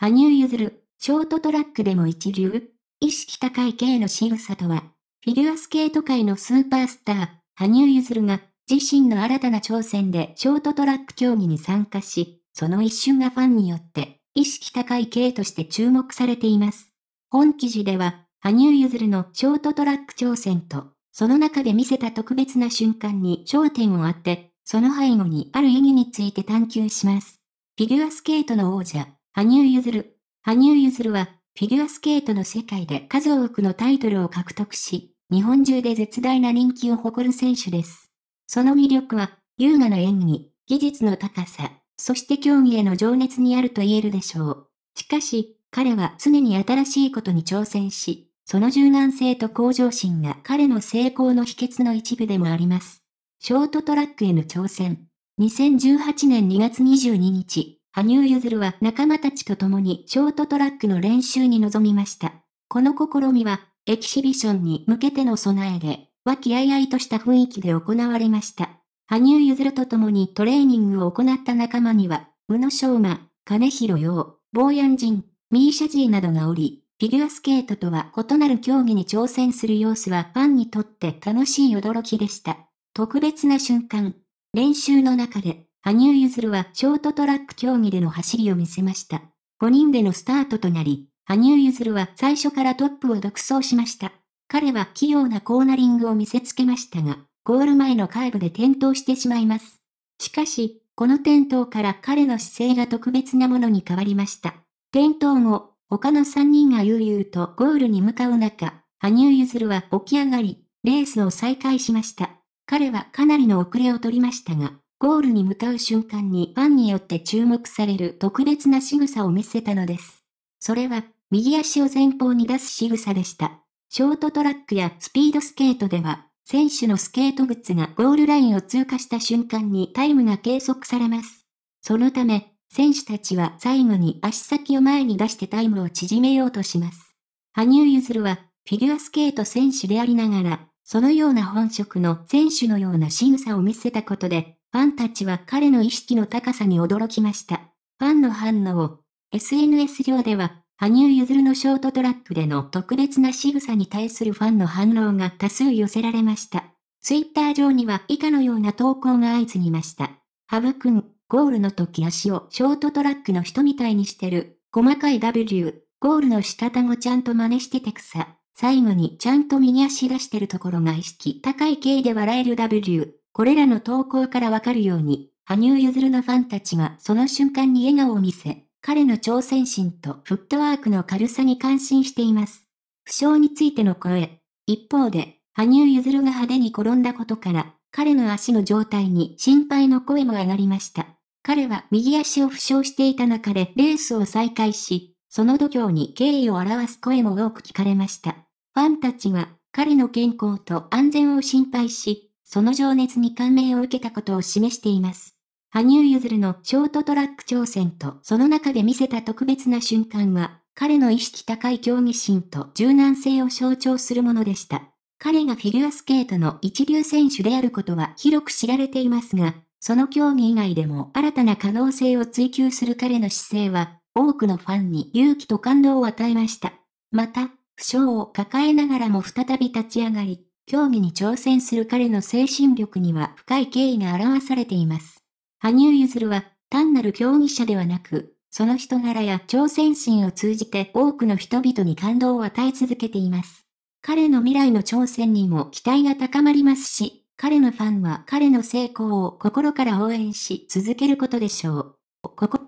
羽生結弦、ショートトラックでも一流意識高い系の仕草とは、フィギュアスケート界のスーパースター、羽生結弦が、自身の新たな挑戦でショートトラック競技に参加し、その一瞬がファンによって、意識高い系として注目されています。本記事では、羽生結弦のショートトラック挑戦と、その中で見せた特別な瞬間に焦点を当て、その背後にある意義について探求します。フィギュアスケートの王者、羽生結弦。羽生結弦は、フィギュアスケートの世界で数多くのタイトルを獲得し、日本中で絶大な人気を誇る選手です。その魅力は、優雅な演技、技術の高さ、そして競技への情熱にあると言えるでしょう。しかし、彼は常に新しいことに挑戦し、その柔軟性と向上心が彼の成功の秘訣の一部でもあります。ショートトラックへの挑戦。2018年2月22日、羽生結弦は仲間たちと共にショートトラックの練習に臨みました。この試みは、エキシビションに向けての備えで、和気あいあいとした雰囲気で行われました。羽生結弦と共にトレーニングを行った仲間には、宇野昌磨、金広陽、ーヤンジン、ミーシャジーなどがおり、フィギュアスケートとは異なる競技に挑戦する様子はファンにとって楽しい驚きでした。特別な瞬間。練習の中で、羽生結弦はショートトラック競技での走りを見せました。5人でのスタートとなり、羽生結弦は最初からトップを独走しました。彼は器用なコーナリングを見せつけましたが、ゴール前のカーブで転倒してしまいます。しかし、この転倒から彼の姿勢が特別なものに変わりました。転倒後、他の3人が悠々とゴールに向かう中、羽生結弦は起き上がり、レースを再開しました。彼はかなりの遅れを取りましたが、ゴールに向かう瞬間にファンによって注目される特別な仕草を見せたのです。それは、右足を前方に出す仕草でした。ショートトラックやスピードスケートでは、選手のスケート靴がゴールラインを通過した瞬間にタイムが計測されます。そのため、選手たちは最後に足先を前に出してタイムを縮めようとします。羽生結弦は、フィギュアスケート選手でありながら、そのような本職の選手のような仕草を見せたことで、ファンたちは彼の意識の高さに驚きました。ファンの反応。SNS 上では、羽生結弦のショートトラックでの特別な仕草に対するファンの反応が多数寄せられました。ツイッター上には以下のような投稿が相次ぎました。ハブくん、ゴールの時足をショートトラックの人みたいにしてる。細かい W、ゴールの仕方もちゃんと真似しててくさ。最後にちゃんと右足出してるところが意識高い系で笑える W。これらの投稿からわかるように、羽生結弦のファンたちがその瞬間に笑顔を見せ、彼の挑戦心とフットワークの軽さに感心しています。負傷についての声。一方で、羽生結弦が派手に転んだことから、彼の足の状態に心配の声も上がりました。彼は右足を負傷していた中でレースを再開し、その度胸に敬意を表す声も多く聞かれました。ファンたちは彼の健康と安全を心配し、その情熱に感銘を受けたことを示しています。羽生結弦のショートトラック挑戦とその中で見せた特別な瞬間は、彼の意識高い競技心と柔軟性を象徴するものでした。彼がフィギュアスケートの一流選手であることは広く知られていますが、その競技以外でも新たな可能性を追求する彼の姿勢は、多くのファンに勇気と感動を与えました。また、負傷を抱えながらも再び立ち上がり、競技に挑戦する彼の精神力には深い敬意が表されています。羽生結弦は単なる競技者ではなく、その人柄や挑戦心を通じて多くの人々に感動を与え続けています。彼の未来の挑戦にも期待が高まりますし、彼のファンは彼の成功を心から応援し続けることでしょう。ここ